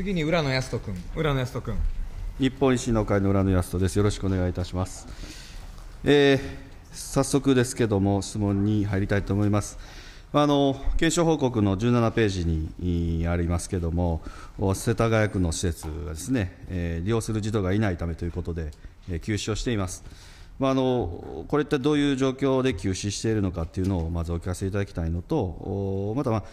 次に浦野康人君、浦野康人君。日本維新の会の浦野康人です。よろしくお願いいたします。えー、早速ですけども、質問に入りたいと思います。あの検証報告の17ページにありますけれども、世田谷区の施設がですね、えー、利用する児童がいないためということで、えー、休止をしています。まあ、あのこれってどういう状況で休止しているのかっていうのをまずお聞かせいただきたいのと、また、まあ、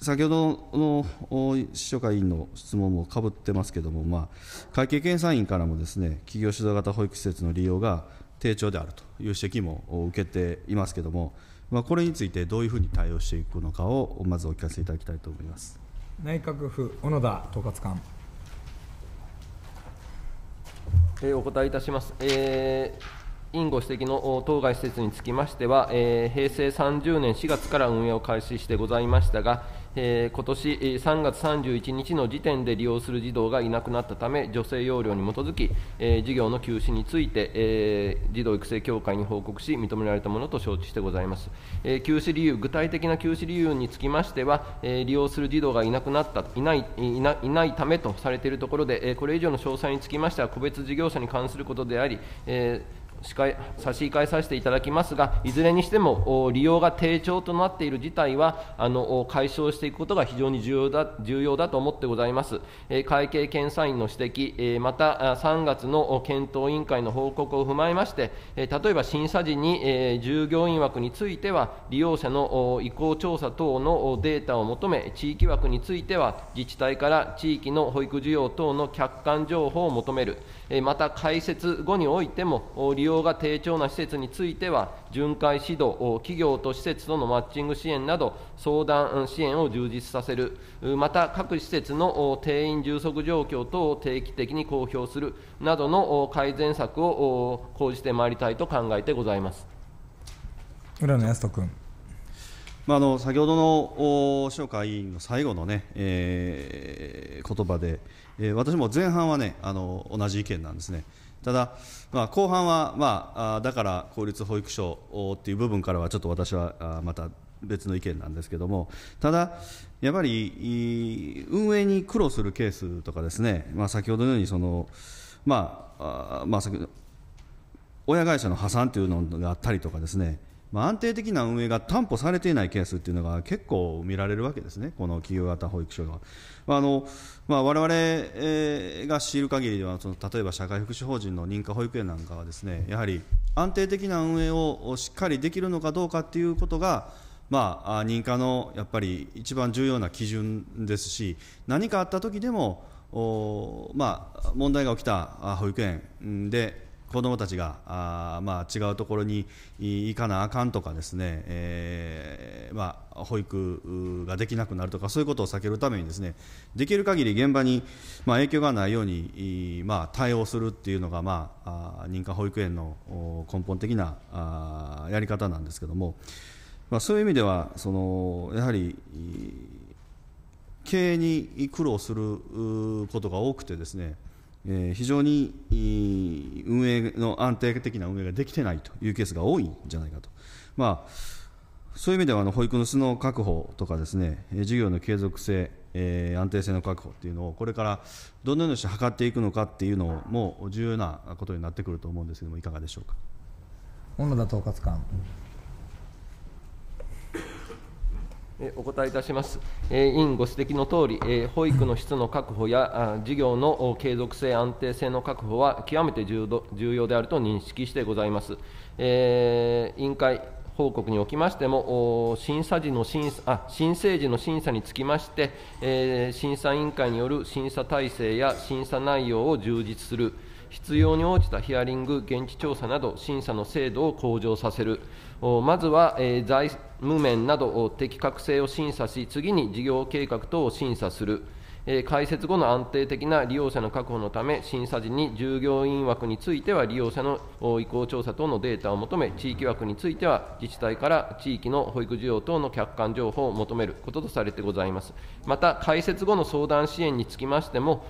先ほどの秘書会員の質問もかぶってますけれども、まあ、会計検査院からもです、ね、企業指導型保育施設の利用が低調であるという指摘も受けていますけれども、まあ、これについてどういうふうに対応していくのかを、まずお聞かせいただきたいと思います内閣府、小野田統括官。えお答えいたします。えー委員ご指摘の当該施設につきましては、えー、平成30年4月から運営を開始してございましたが、えー、今年3月31日の時点で利用する児童がいなくなったため、助成要領に基づき、えー、事業の休止について、えー、児童育成協会に報告し、認められたものと承知してございます。え休止理由、具体的な休止理由につきましては、え利用する児童がいなくなった、いないいないためとされているところで、えこれ以上の詳細につきましては、個別事業者に関することであり、えー差し控えさせていただきますが、いずれにしても利用が低調となっている事態はあの解消していくことが非常に重要だ重要だと思ってございます。会計検査院の指摘、また3月の検討委員会の報告を踏まえまして、例えば審査時に従業員枠については、利用者の意向調査等のデータを求め、地域枠については、自治体から地域の保育需要等の客観情報を求める、また開設後においても、利用用が低調な施設については、巡回指導、企業と施設とのマッチング支援など、相談支援を充実させる、また各施設の定員充足状況等を定期的に公表するなどの改善策を講じてまいりたいと考えてございます。浦野康人君まあ、あの先ほどの塩川委員の最後のね、えー、言葉で、えー、私も前半はねあの同じ意見なんですね。ただ、まあ、後半は、まあ、あだから公立保育所っていう部分からはちょっと私はあまた別の意見なんですけども、ただ、やっぱり運営に苦労するケースとかですね、まあ、先ほどのようにその、まあ、あまあ、親会社の破産というのがあったりとかですね、まあ、安定的な運営が担保されていないケースっていうのが結構見られるわけですね、この企業型保育所が。あのまあ、我々、が知る限りではその例えば社会福祉法人の認可保育園なんかはですねやはり安定的な運営をしっかりできるのかどうかっていうことがまあ、認可のやっぱり一番重要な基準ですし何かあった時でもまあ、問題が起きた保育園で子どもたちがあ、まあ、違うところに行かなあかんとかですね、えー、まあ、保育ができなくなるとかそういうことを避けるためにですねできる限り現場に、まあ、影響がないように、まあ、対応するっていうのが、まあ、認可保育園の根本的なあやり方なんですけども、まあ、そういう意味ではそのやはり経営に苦労することが多くてですねえー、非常に運営の安定的な運営ができてないというケースが多いんじゃないかと、まあ、そういう意味ではあの保育の質の確保とかですね事業の継続性、えー、安定性の確保っていうのをこれからどのようにして図っていくのかっていうのも重要なことになってくると思うんですけどもいかがでしょうか。小野田統括官お答えいたします。委員ご指摘のとおり、保育の質の確保や事業の継続性、安定性の確保は極めて重要であると認識してございます。委員会報告におきましても、審査時の審査あ申請時の審査につきまして、審査委員会による審査体制や審査内容を充実する。必要に応じたヒアリング、現地調査など審査の制度を向上させる、まずは、え財務面など適格性を審査し、次に事業計画等を審査する。え開設後の安定的な利用者の確保のため、審査時に従業員枠については利用者の意向調査等のデータを求め、地域枠については自治体から地域の保育需要等の客観情報を求めることとされてございます。また、開設後の相談支援につきましても、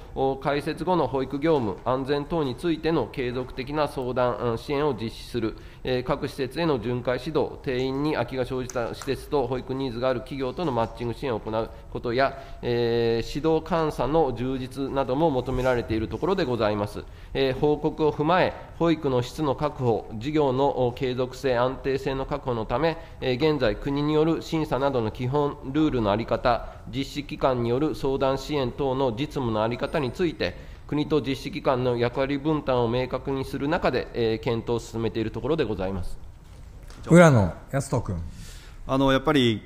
開設後の保育業務、安全等についての継続的な相談支援を実施する、え各施設への巡回指導、定員に空きが生じた施設と保育ニーズがある企業とのマッチング支援を行うことや、えー、指導監査の充実なども求められているところでございます、えー、報告を踏まえ保育の質の確保事業の継続性安定性の確保のため、えー、現在国による審査などの基本ルールの在り方実施機関による相談支援等の実務の在り方について国と実施機関の役割分担を明確にする中で、えー、検討を進めているところでございます浦野康人君あのやっぱり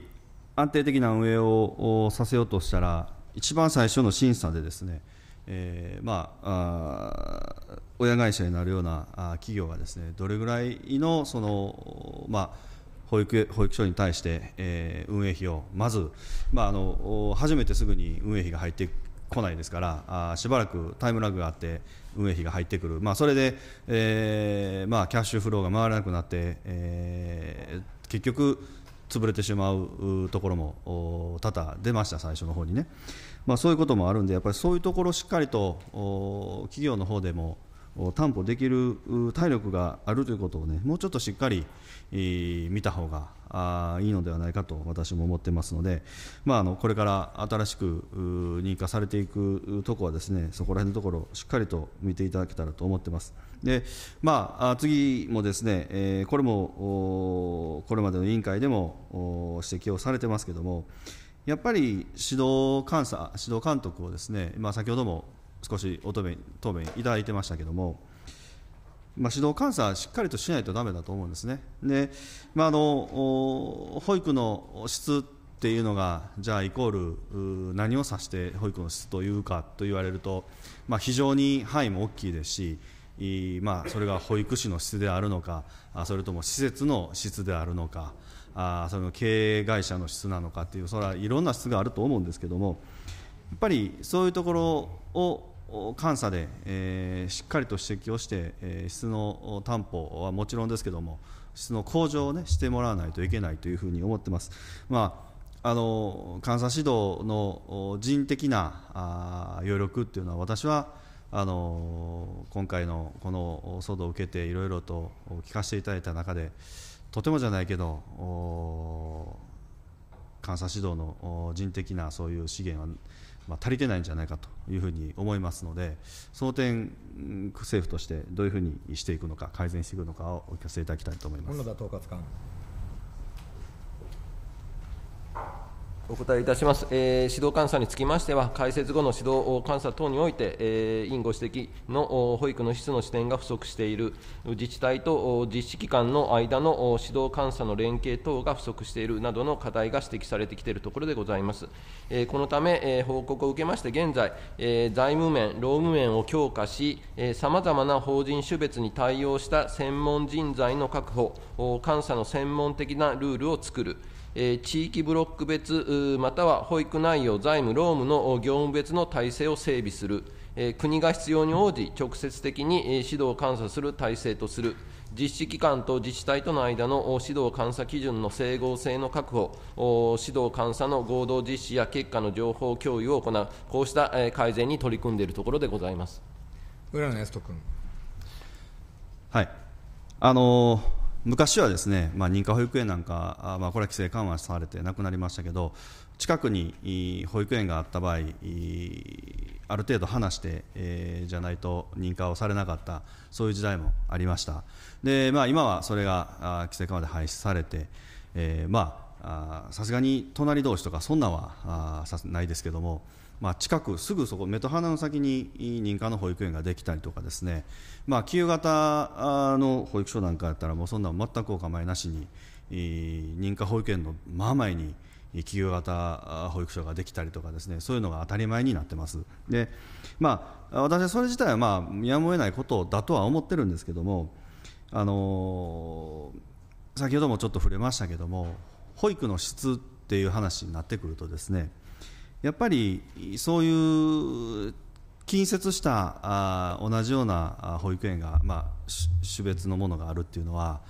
安定的な運営をさせようとしたら一番最初の審査でですね、えー、まあ親会社になるような企業がですねどれぐらいのその、まあ、保育保育所に対して、えー、運営費をまず、まあ、あの初めてすぐに運営費が入ってこないですからあしばらくタイムラグがあって運営費が入ってくる、まあ、それで、えーまあ、キャッシュフローが回らなくなって、えー、結局潰れてしまうところも多々出ました、最初の方にね、まあ、そういうこともあるんで、やっぱりそういうところをしっかりと企業の方でも担保できる体力があるということをね、もうちょっとしっかり見た方がいいのではないかと私も思ってますので、まあ、あのこれから新しく認可されていくところはですね、そこら辺のところをしっかりと見ていただけたらと思ってます。でまあ、次もですね、えこれもこれまでの委員会でも指摘をされてますけれども、やっぱり指導監査、指導監督をですね、まあ、先ほども少しお答弁答弁いただいてましたけれども、まあ、指導監査、しっかりとしないとだめだと思うんですね。でまあ、あの保育の質っていうのが、じゃあイコール何を指して保育の質というかと言われると、まあ、非常に範囲も大きいですし、まあ、それが保育士の質であるのかそれとも施設の質であるのかあその経営会社の質なのかっていうそれはいろんな質があると思うんですけどもやっぱりそういうところを監査で、えー、しっかりと指摘をして、え質の担保はもちろんですけども質の向上を、ね、してもらわないといけないというふうに思ってます。まああの監査指導の人的な余力っていうのは私はあの今回のこの騒動を受けていろいろと聞かせていただいた中でとてもじゃないけど監査指導の人的なそういう資源は、まあ、足りてないんじゃないかというふうに思いますのでその点政府としてどういうふうにしていくのか改善していくのかをお聞かせいただきたいと思います。お答えいたします、えー、指導監査につきましては、開設後の指導監査等において、えー、委員ご指摘の保育の質の視点が不足している、自治体と実施機関の間の指導監査の連携等が不足しているなどの課題が指摘されてきているところでございます。えー、このため、えー、報告を受けまして、現在、えー、財務面、労務面を強化し、さまざまな法人種別に対応した専門人材の確保、監査の専門的なルールを作る。え地域ブロック別または保育内容、財務、労務の業務別の体制を整備する、え国が必要に応じ、直接的に指導・監査する体制とする、実施機関と自治体との間の指導・監査基準の整合性の確保、指導・監査の合同実施や結果の情報共有を行う、こうした改善に取り組んでいるところでございます浦野康人君。はいあのー昔はですね、まあ、認可保育園なんか、まあ、これは規制緩和されてなくなりましたけど、近くに保育園があった場合、ある程度離して、えー、じゃないと認可をされなかった、そういう時代もありました、でまあ、今はそれが規制緩和で廃止されて、えー、まあさすがに隣同士とか、そんなんはないですけども、まあ、近く、すぐそこ、目と鼻の先に認可の保育園ができたりとか、ですね、まあ、旧与型の保育所なんかやったら、もうそんな全くお構いなしに、認可保育園の真前に、企業型保育所ができたりとかですねそういうのが当たり前になってますで、まあ、私はそれ自体はまあやむを得ないことだとは思ってるんですけどもあのー、先ほどもちょっと触れましたけども保育の質っていう話になってくるとですねやっぱりそういう近接したあ同じような保育園が、まあ、種別のものがあるっていうのは、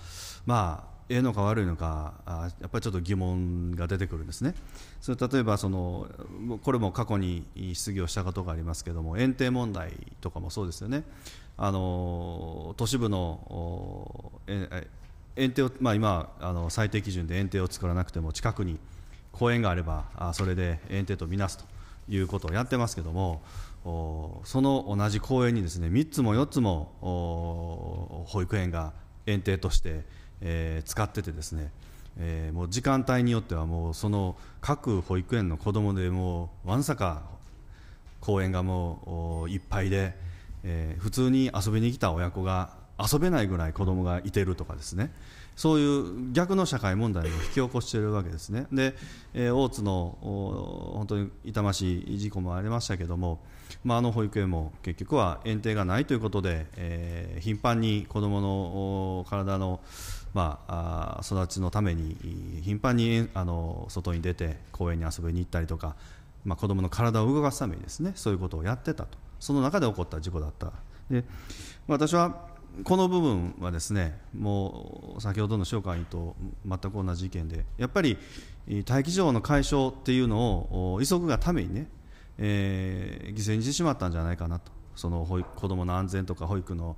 まあ、ええのか悪いのかあやっぱりちょっと疑問が出てくるんですねそれ例えばそのこれも過去に質疑をしたことがありますけども園庭問題とかもそうですよねあの都市部の園庭を、まあ今、今あの最低基準で園庭を作らなくても近くに公園があればあそれで園庭とみなすということをやってますけどもその同じ公園にですね3つも4つも保育園が園庭として、えー、使っててですね、えー、もう時間帯によってはもうその各保育園の子どもでもうわんさか公園がもういっぱいで、えー、普通に遊びに来た親子が遊べないぐらい子供がいてるとかですねそういう逆の社会問題を引き起こしているわけですねで、えー、大津の本当に痛ましい事故もありましたけども、まあ、あの保育園も結局は園庭がないということで、えー、頻繁に子供の体の、まあ、あ育ちのために頻繁にあの外に出て公園に遊びに行ったりとか、まあ、子供の体を動かすためにですねそういうことをやってたとその中で起こった事故だったで私はこの部分はですねもう先ほどの塩川員と全く同じ意見でやっぱり待機児童の解消っていうのを急ぐがためにね、えー、犠牲にしてしまったんじゃないかなとその保育子どもの安全とか保育の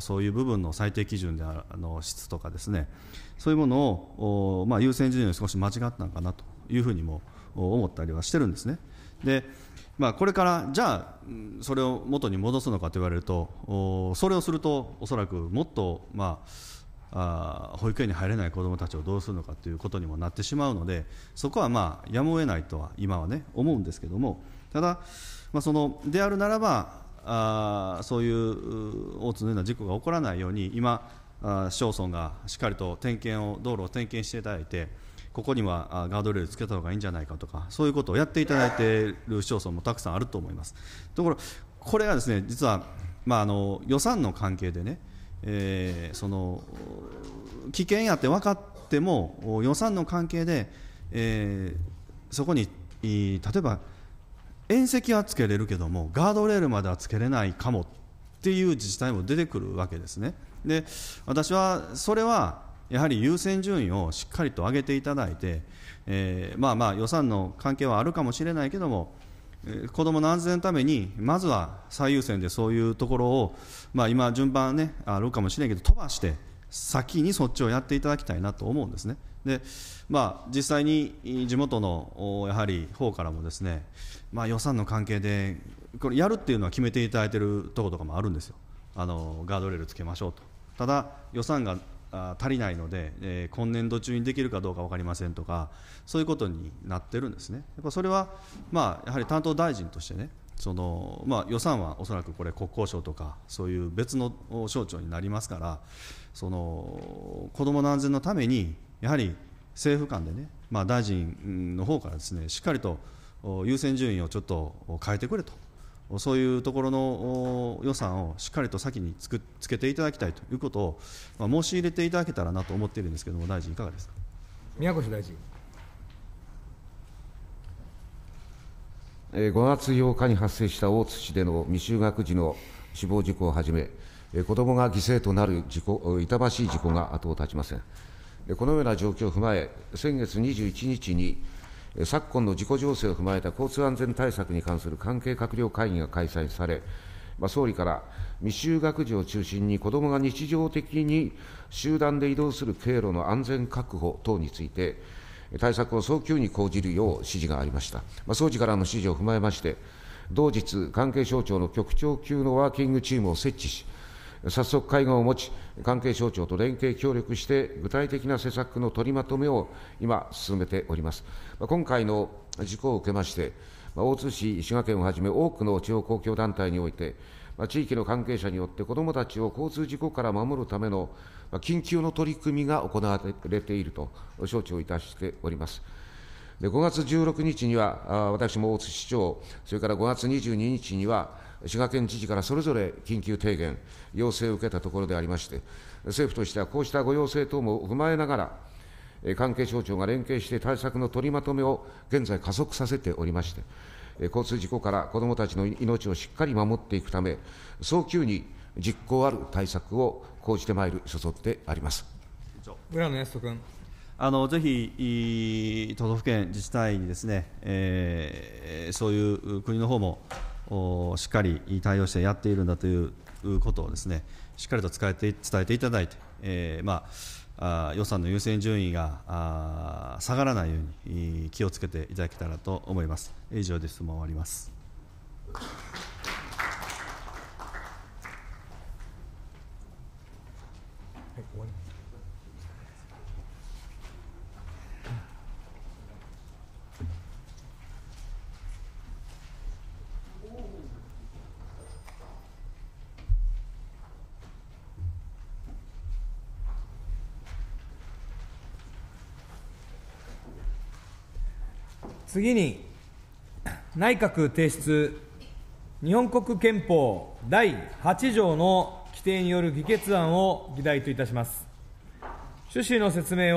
そういう部分の最低基準であの質とかですねそういうものを、まあ、優先順位を少し間違ったのかなというふうにも思ったりはしてるんですね。でまあ、これからじゃあそれを元に戻すのかと言われるとそれをするとおそらくもっと、まあ、あ保育園に入れない子どもたちをどうするのかということにもなってしまうのでそこはまあやむを得ないとは今はね思うんですけどもただ、まあ、そのであるならばあそういう大津のような事故が起こらないように今あ市町村がしっかりと点検を道路を点検していただいて。ここにはガードレールつけた方がいいんじゃないかとかそういうことをやっていただいている市町村もたくさんあると思いますところこれがですね実は、まあ、あの予算の関係でね、えー、その危険やって分かっても予算の関係で、えー、そこに例えば縁石はつけれるけどもガードレールまではつけれないかもっていう自治体も出てくるわけですね。で私はそれはやはり優先順位をしっかりと上げていただいて、えー、まあまあ予算の関係はあるかもしれないけども、えー、子どもの安全のためにまずは最優先でそういうところを、まあ、今順番ねあるかもしれんけど飛ばして先にそっちをやっていただきたいなと思うんですね。でまあ、実際に地元のやはり方からもですね、まあ、予算の関係でこれやるっていうのは決めていただいているところとかもあるんですよあのガードレールつけましょうとただ予算が足りないので、えー、今年度中にできるかどうか分かりませんとかそういうことになってるんですね、やっぱそれは、まあ、やはり担当大臣としてねその、まあ、予算はおそらくこれ国交省とかそういう別の省庁になりますからその子どもの安全のためにやはり政府間でね、まあ、大臣の方からですねしっかりと優先順位をちょっと変えてくれとそういうところの予算をしっかりと先につくつけていただきたいということを、まあ、申し入れていただけたらなと思っているんですけれども、大臣、いかがですか宮越大臣。5月8日に発生した大津市での未就学児の死亡事故をはじめ、子どもが犠牲となる事故痛ましい事故が後を絶ちません。このような状況を踏まえ、先月21日に昨今の事故情勢を踏まえた交通安全対策に関する関係閣僚会議が開催され、ま総理から未就学児を中心に子どもが日常的に集団で移動する経路の安全確保等について、対策を早急に講じるよう指示がありました。ま総理からの指示を踏まえまして、同日、関係省庁の局長級のワーキングチームを設置し、早速会合を持ち、関係省庁と連携協力して、具体的な施策の取りまとめを今、進めております。今回の事故を受けまして、大津市、滋賀県をはじめ多くの地方公共団体において、地域の関係者によって子どもたちを交通事故から守るための緊急の取り組みが行われていると承知をいたしております。で5月16日には、私も大津市長、それから5月22日には、滋賀県知事からそれぞれ緊急提言、要請を受けたところでありまして、政府としてはこうしたご要請等も踏まえながら、関係省庁が連携して対策の取りまとめを現在加速させておりまして、交通事故から子どもたちの命をしっかり守っていくため、早急に実行ある対策を講じてまいる所存であります。村野康人君。あのぜひ都道府県自治体にですね、えー、そういう国の方もしっかり対応してやっているんだということをですねしっかりと伝えて伝えていただいて、えー、まあ、あ予算の優先順位が下がらないように気をつけていただけたらと思います。以上で質問終わります。はい次に、内閣提出、日本国憲法第8条の規定による議決案を議題といたします。趣旨の説明を